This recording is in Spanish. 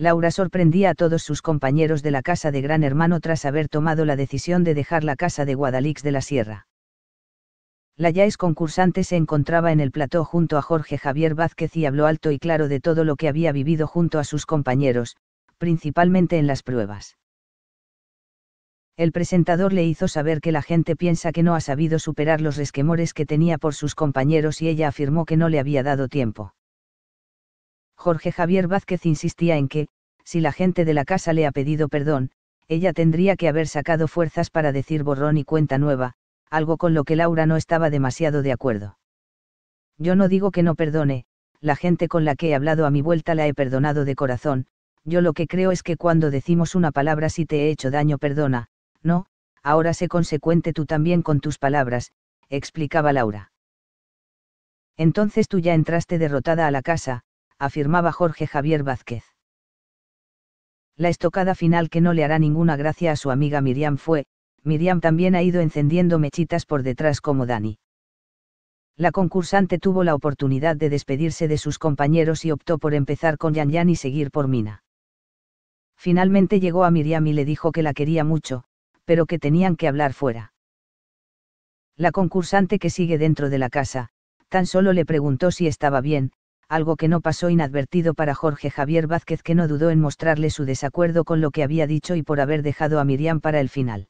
Laura sorprendía a todos sus compañeros de la casa de Gran Hermano tras haber tomado la decisión de dejar la casa de Guadalix de la Sierra. La ya ex concursante se encontraba en el plató junto a Jorge Javier Vázquez y habló alto y claro de todo lo que había vivido junto a sus compañeros, principalmente en las pruebas. El presentador le hizo saber que la gente piensa que no ha sabido superar los resquemores que tenía por sus compañeros y ella afirmó que no le había dado tiempo. Jorge Javier Vázquez insistía en que, si la gente de la casa le ha pedido perdón, ella tendría que haber sacado fuerzas para decir borrón y cuenta nueva, algo con lo que Laura no estaba demasiado de acuerdo. Yo no digo que no perdone, la gente con la que he hablado a mi vuelta la he perdonado de corazón, yo lo que creo es que cuando decimos una palabra si te he hecho daño perdona, no, ahora sé consecuente tú también con tus palabras, explicaba Laura. Entonces tú ya entraste derrotada a la casa, afirmaba Jorge Javier Vázquez. La estocada final que no le hará ninguna gracia a su amiga Miriam fue, Miriam también ha ido encendiendo mechitas por detrás como Dani. La concursante tuvo la oportunidad de despedirse de sus compañeros y optó por empezar con Yan Yan y seguir por Mina. Finalmente llegó a Miriam y le dijo que la quería mucho, pero que tenían que hablar fuera. La concursante que sigue dentro de la casa, tan solo le preguntó si estaba bien, algo que no pasó inadvertido para Jorge Javier Vázquez que no dudó en mostrarle su desacuerdo con lo que había dicho y por haber dejado a Miriam para el final.